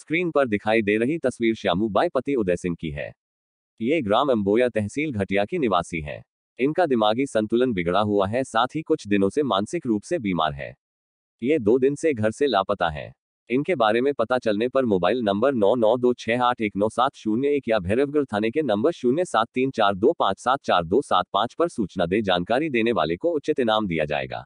screen पर दिखाई दे रही तस्वीर श्यामू बाई पति उदय सिंह की है ये ग्राम अम्बोया तहसील घटिया के निवासी है इनका दिमागी संतुलन बिगड़ा हुआ है साथ ही कुछ दिनों से मानसिक रूप से बीमार है ये दो दिन से घर से लापता है इनके बारे में पता चलने पर मोबाइल नंबर नौ नौ दो छह आठ एक नौ सात शून्य एक या भैरवगढ़ थाने के नंबर शून्य सात तीन चार दो पाँच सात चार दो सात पाँच पर सूचना दे जानकारी देने वाले को उचित इनाम दिया जाएगा